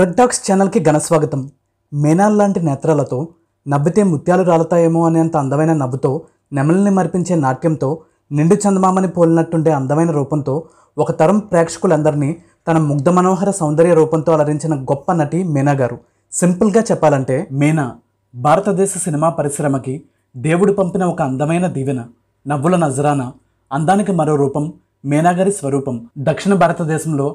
red talks ఛానల్కి ఘనస్వాగతం మేనాల్ లాంటి నేత్రాలతో నవ్వితే ముత్యాలు రాలతాయేమో అనేంత అందమైన నవ్వుతో నెమలిని మరిపించే నాట్యంతో నిండు చందమామని పోలినట్టుండే అందమైన రూపంతో ఒక తరం ప్రేక్షకులందరినీ తన ముగ్ధ మనోహర సౌందర్య రూపంతో అలరించిన గొప్ప నటి మీనా గారు సింపుల్గా చెప్పాలంటే మీనా భారతదేశ సినిమా పరిశ్రమకి దేవుడు పంపిన ఒక అందమైన దీవెన నవ్వుల నజరాన అందానికి మరో రూపం మీనాగారి స్వరూపం దక్షిణ భారతదేశంలో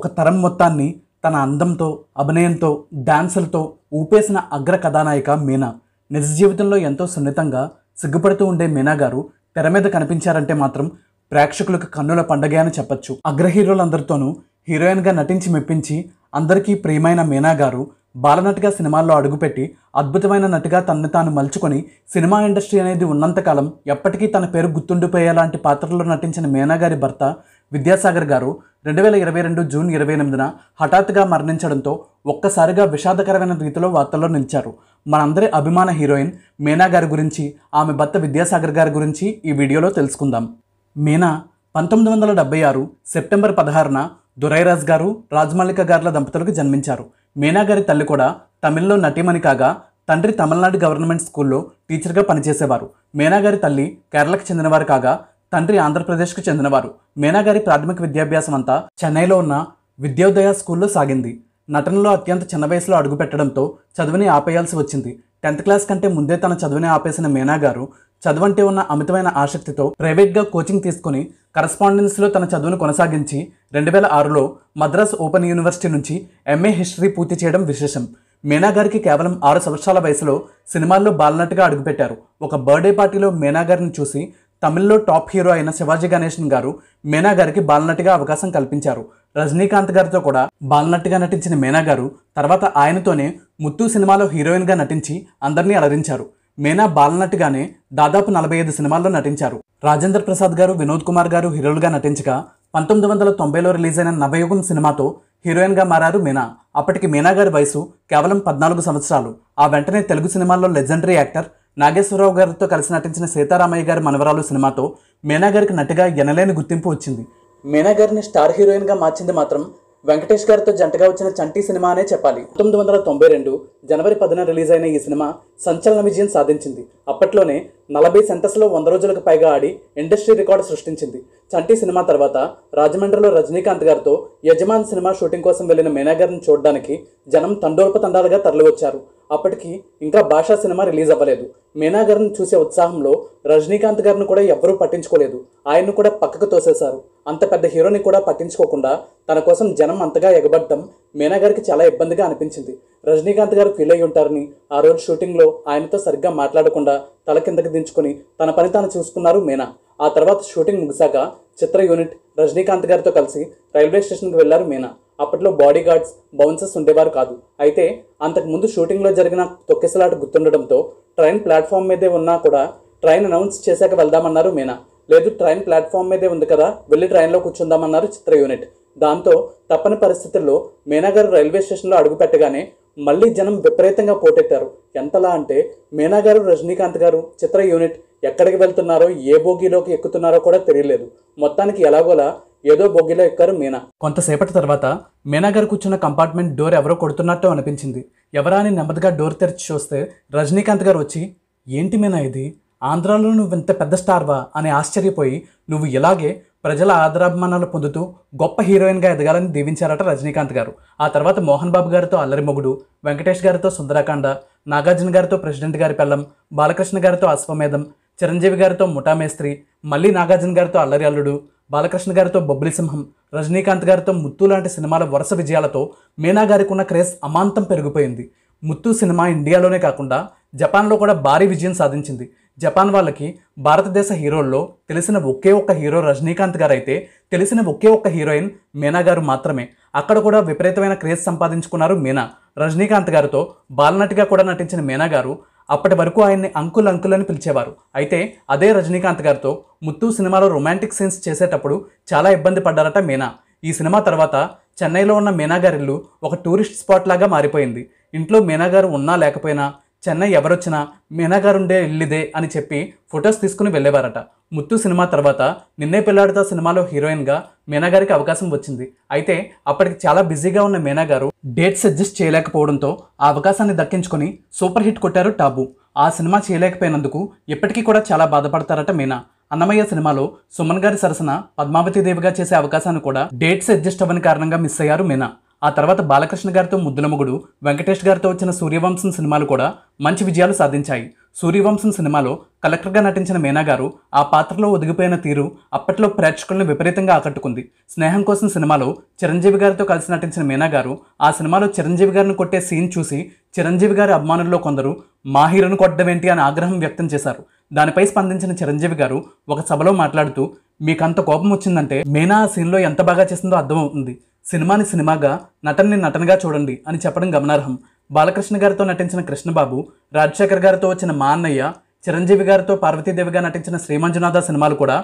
ఒక తరం మొత్తాన్ని తన అందంతో అభినయంతో డాన్సులతో ఊపేసిన అగ్ర కథానాయిక మీనా నిజ జీవితంలో ఎంతో సున్నితంగా సిగ్గుపడుతూ ఉండే మీనా గారు తెర మీద కనిపించారంటే మాత్రం ప్రేక్షకులకు కన్నుల పండగ అని చెప్పచ్చు అగ్ర హీరోలందరితోనూ హీరోయిన్గా నటించి మెప్పించి అందరికీ ప్రియమైన మీనా గారు బాలనటిగా సినిమాల్లో అడుగుపెట్టి అద్భుతమైన నటిగా తనను తాను మలుచుకొని సినిమా ఇండస్ట్రీ అనేది ఉన్నంతకాలం ఎప్పటికీ తన పేరు గుర్తుండిపోయేలాంటి పాత్రల్లో నటించిన మీనా గారి భర్త విద్యాసాగర్ గారు రెండు వేల ఇరవై రెండు జూన్ ఇరవై ఎనిమిదిన హఠాత్తుగా మరణించడంతో ఒక్కసారిగా విషాదకరమైన రీతిలో వార్తల్లో నిలిచారు మనందరి అభిమాన హీరోయిన్ మీనా గారి గురించి ఆమె భర్త విద్యాసాగర్ గారి గురించి ఈ వీడియోలో తెలుసుకుందాం మీనా పంతొమ్మిది వందల డెబ్బై ఆరు సెప్టెంబర్ పదహారున దురైరాజ్ గారు రాజమల్లిక గారుల దంపతులకు జన్మించారు మీనా గారి తల్లి కూడా తమిళ్లో నటీమణి కాగా తండ్రి తమిళనాడు గవర్నమెంట్ స్కూల్లో టీచర్గా పనిచేసేవారు మీనా గారి తల్లి కేరళకు చెందినవారు కాగా తండ్రి ఆంధ్రప్రదేశ్కు చెందినవారు మీనాగారి ప్రాథమిక విద్యాభ్యాసం అంతా చెన్నైలో ఉన్న విద్యోదయ స్కూల్లో సాగింది నటనలో అత్యంత చిన్న వయసులో అడుగుపెట్టడంతో చదువుని ఆపేయాల్సి వచ్చింది టెన్త్ క్లాస్ కంటే ముందే తన చదువుని ఆపేసిన మీనా గారు చదువంటే ఉన్న అమితమైన ఆసక్తితో ప్రైవేట్గా కోచింగ్ తీసుకుని కరస్పాండెన్స్లో తన చదువును కొనసాగించి రెండు వేల ఆరులో మద్రాస్ ఓపెన్ యూనివర్సిటీ నుంచి ఎంఏ హిస్టరీ పూర్తి చేయడం విశేషం మీనా గారికి కేవలం ఆరు సంవత్సరాల వయసులో సినిమాల్లో బాలనటుగా అడుగుపెట్టారు ఒక బర్త్డే పార్టీలో మీనా గారిని చూసి తమిళ్లో టాప్ హీరో అయిన శివాజీ గణేశన్ గారు మీనా గారికి బాలనటిగా అవకాశం కల్పించారు రజనీకాంత్ గారితో కూడా బాలనటిగా నటించిన మీనా గారు తర్వాత ఆయనతోనే ముత్తు సినిమాలో హీరోయిన్గా నటించి అందరినీ అలరించారు మీనా బాలనటిగానే దాదాపు నలభై ఐదు సినిమాల్లో నటించారు రాజేంద్ర ప్రసాద్ గారు వినోద్ కుమార్ గారు హీరోలుగా నటించగా పంతొమ్మిది వందల తొంభైలో రిలీజ్ అయిన నవయుగం సినిమాతో హీరోయిన్గా మారారు మీనా అప్పటికి మీనా గారి వయసు కేవలం పద్నాలుగు సంవత్సరాలు ఆ వెంటనే తెలుగు సినిమాల్లో లెజెండరీ యాక్టర్ నాగేశ్వరరావు గారితో కలిసి నటించిన సీతారామయ్య గారి మనవరాలు సినిమాతో మీనా గారికి నటిగా ఎనలేని గుర్తింపు వచ్చింది మీనా గారిని స్టార్ హీరోయిన్గా మార్చింది మాత్రం వెంకటేష్ గారితో జంటగా వచ్చిన చంటి సినిమా అనే చెప్పాలి పంతొమ్మిది వందల తొంభై రెండు జనవరి పదిన రిలీజ్ అయిన ఈ సినిమా సంచలన విజయం సాధించింది అప్పట్లోనే నలభై సెంటర్స్లో వంద రోజులకు పైగా ఆడి ఇండస్ట్రీ రికార్డు సృష్టించింది చంటి సినిమా తర్వాత రాజమండ్రిలో రజనీకాంత్ గారితో యజమాన్ సినిమా షూటింగ్ కోసం వెళ్లిన మేనాగర్ని చూడడానికి జనం తండాలుగా తరలివచ్చారు అప్పటికి ఇంకా భాషా సినిమా రిలీజ్ అవ్వలేదు మీనాగర్ను చూసే ఉత్సాహంలో రజనీకాంత్ గారిని కూడా ఎవ్వరూ పట్టించుకోలేదు ఆయన్ను కూడా పక్కకు తోసేశారు అంత పెద్ద హీరోని కూడా పట్టించుకోకుండా తన కోసం జనం అంతగా ఎగబడ్డం మీనా గారికి చాలా ఇబ్బందిగా అనిపించింది రజనీకాంత్ గారు ఫీల్ అయ్యి ఉంటారని ఆ రోజు షూటింగ్లో ఆయనతో సరిగ్గా మాట్లాడకుండా తల కిందకి దించుకుని తన పని తాను చూసుకున్నారు మీనా ఆ తర్వాత షూటింగ్ ముగిశాక చిత్ర యూనిట్ రజనీకాంత్ గారితో కలిసి రైల్వే స్టేషన్కి వెళ్లారు మీనా అప్పట్లో బాడీ గార్డ్స్ బౌన్సర్స్ ఉండేవారు కాదు అయితే అంతకుముందు షూటింగ్లో జరిగిన తొక్కిసలాట గుర్తుండడంతో ట్రైన్ ప్లాట్ఫామ్ మీదే ఉన్నా కూడా ట్రైన్ అనౌన్స్ చేశాక వెళ్దామన్నారు మీనా లేదు ట్రైన్ ప్లాట్ఫామ్ మీదే ఉంది కదా వెళ్ళి ట్రైన్లో కూర్చుందామన్నారు చిత్ర యూనిట్ దాంతో తప్పని పరిస్థితుల్లో మీనాగారు రైల్వే స్టేషన్లో అడుగుపెట్టగానే మళ్ళీ జనం విపరీతంగా పోటెత్తారు ఎంతలా అంటే మీనా గారు రజనీకాంత్ గారు చిత్ర యూనిట్ ఎక్కడికి వెళ్తున్నారో ఏ బోగిలోకి ఎక్కుతున్నారో కూడా తెలియలేదు మొత్తానికి ఎలాగోలా ఏదో బొగ్గిలో ఎక్కారు మీనా కొంతసేపటి తర్వాత మీనా గారు కూర్చున్న కంపార్ట్మెంట్ డోర్ ఎవరో కొడుతున్నట్టు అనిపించింది ఎవరా అని నెమ్మదిగా డోర్ తెరిచి చూస్తే రజనీకాంత్ గారు వచ్చి ఏంటి మీనా ఇది ఆంధ్రాలో నువ్వు ఇంత పెద్ద స్టార్వా అని ఆశ్చర్యపోయి నువ్వు ఇలాగే ప్రజల ఆదరాభిమానాలు పొందుతూ గొప్ప హీరోయిన్గా ఎదగాలని దీవించారట రజనీకాంత్ గారు ఆ తర్వాత మోహన్ బాబు గారితో అల్లరిమొగుడు వెంకటేష్ గారితో సుందరాకాండ నాగార్జున గారితో ప్రెసిడెంట్ గారి పెళ్ళం బాలకృష్ణ గారితో అశ్వమేధం చిరంజీవి గారితో ముఠామేస్త్రి మళ్ళీ నాగార్జున గారితో అల్లరి అల్లుడు బాలకృష్ణ గారితో బొబ్బిలి సింహం రజనీకాంత్ గారితో ముత్తు లాంటి సినిమాల వరుస విజయాలతో మీనా గారికి ఉన్న క్రేజ్ అమాంతం పెరిగిపోయింది ముత్తు సినిమా ఇండియాలోనే కాకుండా జపాన్లో కూడా భారీ విజయం సాధించింది జపాన్ వాళ్ళకి భారతదేశ హీరోల్లో తెలిసిన ఒకే ఒక్క హీరో రజనీకాంత్ గారు అయితే తెలిసిన ఒకే ఒక్క హీరోయిన్ మీనా గారు మాత్రమే అక్కడ కూడా విపరీతమైన క్రేజ్ సంపాదించుకున్నారు మీనా రజనీకాంత్ గారితో బాలనటిగా కూడా నటించిన మీనా గారు అప్పటి వరకు ఆయన్ని అంకుల్ అంకుల్ అని పిలిచేవారు అయితే అదే రజనీకాంత్ గారితో ముత్తు సినిమాలో రొమాంటిక్ సీన్స్ చేసేటప్పుడు చాలా ఇబ్బంది పడ్డారట మీనా ఈ సినిమా తర్వాత చెన్నైలో ఉన్న మీనా ఒక టూరిస్ట్ స్పాట్ లాగా మారిపోయింది ఇంట్లో మీనా గారు ఉన్నా లేకపోయినా చెన్నై ఎవరొచ్చినా గారుండే ఇల్లిదే అని చెప్పి ఫొటోస్ తీసుకుని వెళ్ళేవారట ముత్తు సినిమా తర్వాత నిన్నే పిల్లాడితో సినిమాలో హీరోయిన్గా గారికి అవకాశం వచ్చింది అయితే అప్పటికి చాలా బిజీగా ఉన్న గారు డేట్ సజెస్ట్ చేయలేకపోవడంతో ఆ అవకాశాన్ని దక్కించుకొని సూపర్ హిట్ కొట్టారు టాబు ఆ సినిమా చేయలేకపోయినందుకు ఇప్పటికీ కూడా చాలా బాధపడతారట మీనా అన్నమయ్య సినిమాలో సుమన్ గారి సరసన పద్మావతి దేవిగా చేసే అవకాశాన్ని కూడా డేట్స్ అడ్జస్ట్ అవ్వని కారణంగా మిస్ అయ్యారు మీనా ఆ తర్వాత బాలకృష్ణ గారితో ముద్దులమ్మగుడు వెంకటేష్ గారితో వచ్చిన సూర్యవంశం సినిమాలు కూడా మంచి విజయాలు సాధించాయి సూర్యవంశం సినిమాలో కలెక్టర్గా నటించిన మీనా గారు ఆ పాత్రలో ఒదిగిపోయిన తీరు అప్పట్లో ప్రేక్షకులను విపరీతంగా ఆకట్టుకుంది స్నేహం కోసం సినిమాలో చిరంజీవి గారితో కలిసి నటించిన మీనా గారు ఆ సినిమాలో చిరంజీవి గారిని కొట్టే సీన్ చూసి చిరంజీవి గారి అభిమానుల్లో కొందరు మా హీరోను కొట్టడం ఏంటి అని ఆగ్రహం వ్యక్తం చేశారు దానిపై స్పందించిన చిరంజీవి గారు ఒక సభలో మాట్లాడుతూ మీకు అంత కోపం వచ్చిందంటే మీనా ఆ సీన్లో ఎంత బాగా చేసిందో అర్థమవుతుంది సినిమాని సినిమాగా నటనని నటనగా చూడండి అని చెప్పడం గమనార్హం బాలకృష్ణ గారితో నటించిన కృష్ణబాబు రాజశేఖర్ గారితో వచ్చిన మా అన్నయ్య చిరంజీవి గారితో పార్వతీదేవిగా నటించిన శ్రీమంజునాథ సినిమాలు కూడా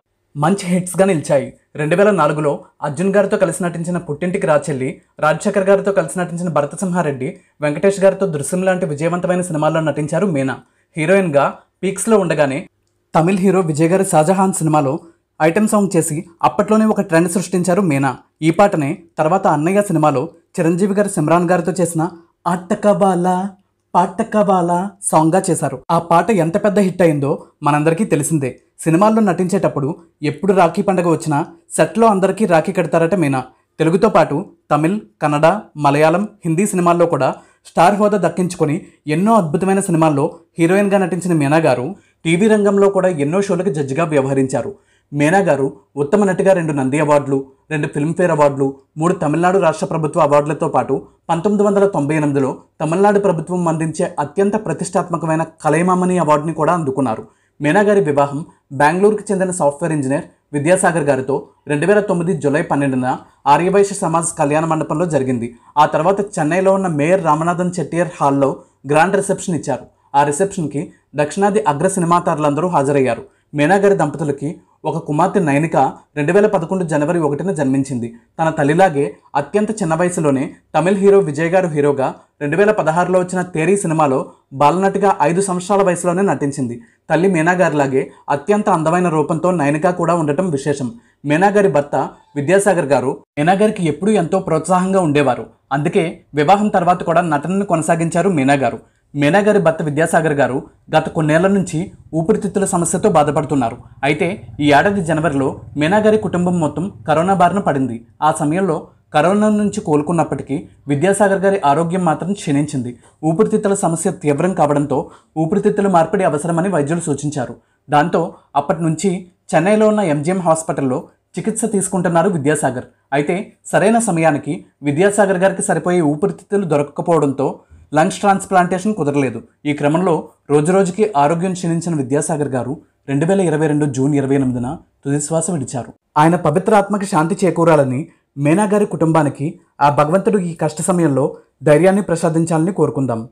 మంచి హిట్స్గా నిలిచాయి రెండు వేల నాలుగులో అర్జున్ గారితో కలిసి నటించిన పుట్టింటికి రాచెల్లి రాజశేఖర్ గారితో కలిసి నటించిన భరతసింహారెడ్డి వెంకటేష్ గారితో దృశ్యం లాంటి విజయవంతమైన సినిమాల్లో నటించారు మీనా హీరోయిన్గా పీక్స్లో ఉండగానే తమిళ్ హీరో విజయ్ గారి షాజహాన్ సినిమాలో ఐటెం సాంగ్ చేసి అప్పట్లోనే ఒక ట్రెండ్ సృష్టించారు మీనా ఈ పాటనే తర్వాత అన్నయ్య సినిమాలో చిరంజీవి గారు సిమ్రాన్ గారితో చేసిన ఆటకబాలా పాటకబాలా సాంగ్గా చేశారు ఆ పాట ఎంత పెద్ద హిట్ అయిందో మనందరికీ తెలిసిందే సినిమాల్లో నటించేటప్పుడు ఎప్పుడు రాఖీ పండగ వచ్చినా సెట్లో అందరికీ రాఖీ కడతారట మీనా తెలుగుతో పాటు తమిళ్ కన్నడ మలయాళం హిందీ సినిమాల్లో కూడా స్టార్ హోదా దక్కించుకొని ఎన్నో అద్భుతమైన సినిమాల్లో హీరోయిన్గా నటించిన మీనా గారు టీవీ రంగంలో కూడా ఎన్నో షోలకు జడ్జిగా వ్యవహరించారు మేనా గారు ఉత్తమ నటిగా రెండు నంది అవార్డులు రెండు ఫిల్మ్ఫేర్ అవార్డులు మూడు తమిళనాడు రాష్ట్ర ప్రభుత్వ అవార్డులతో పాటు పంతొమ్మిది వందల తొంభై ఎనిమిదిలో తమిళనాడు ప్రభుత్వం అందించే అత్యంత ప్రతిష్టాత్మకమైన కలైమామని అవార్డుని కూడా అందుకున్నారు మీనా గారి వివాహం బెంగళూరుకు చెందిన సాఫ్ట్వేర్ ఇంజనీర్ విద్యాసాగర్ గారితో రెండు వేల తొమ్మిది జూలై పన్నెండున ఆర్యవైశ్య సమాజ్ కళ్యాణ మండపంలో జరిగింది ఆ తర్వాత చెన్నైలో ఉన్న మేయర్ రామనాథన్ చెట్టియర్ హాల్లో గ్రాండ్ రిసెప్షన్ ఇచ్చారు ఆ రిసెప్షన్కి దక్షిణాది అగ్ర సినిమాతారులందరూ హాజరయ్యారు మేనాగారి దంపతులకి ఒక కుమార్తె నయనిక రెండు వేల పదకొండు జనవరి ఒకటిన జన్మించింది తన తల్లిలాగే అత్యంత చిన్న వయసులోనే తమిళ్ హీరో విజయ్ గారు హీరోగా రెండు వేల పదహారులో వచ్చిన తేరీ సినిమాలో బాలనటిగా ఐదు సంవత్సరాల వయసులోనే నటించింది తల్లి లాగే అత్యంత అందమైన రూపంతో నయనిక కూడా ఉండటం విశేషం మీనాగారి భర్త విద్యాసాగర్ గారు మీనాగారికి ఎప్పుడూ ఎంతో ప్రోత్సాహంగా ఉండేవారు అందుకే వివాహం తర్వాత కూడా నటనను కొనసాగించారు గారు మేనాగారి భర్త విద్యాసాగర్ గారు గత కొన్నేళ్ల నుంచి ఊపిరితిత్తుల సమస్యతో బాధపడుతున్నారు అయితే ఈ ఏడాది జనవరిలో మేనాగారి కుటుంబం మొత్తం కరోనా బారిన పడింది ఆ సమయంలో కరోనా నుంచి కోలుకున్నప్పటికీ విద్యాసాగర్ గారి ఆరోగ్యం మాత్రం క్షీణించింది ఊపిరితిత్తుల సమస్య తీవ్రం కావడంతో ఊపిరితిత్తుల మార్పిడి అవసరమని వైద్యులు సూచించారు దాంతో అప్పటి నుంచి చెన్నైలో ఉన్న ఎంజిఎం హాస్పిటల్లో చికిత్స తీసుకుంటున్నారు విద్యాసాగర్ అయితే సరైన సమయానికి విద్యాసాగర్ గారికి సరిపోయే ఊపిరితిత్తులు దొరకకపోవడంతో లంగ్స్ ట్రాన్స్ప్లాంటేషన్ కుదరలేదు ఈ క్రమంలో రోజురోజుకి ఆరోగ్యం క్షీణించిన విద్యాసాగర్ గారు రెండు వేల ఇరవై రెండు జూన్ ఇరవై ఎనిమిదిన తుదిశ్వాస విడిచారు ఆయన పవిత్రాత్మకి శాంతి చేకూరాలని మేనా గారి కుటుంబానికి ఆ భగవంతుడు ఈ కష్ట సమయంలో ధైర్యాన్ని ప్రసాదించాలని కోరుకుందాం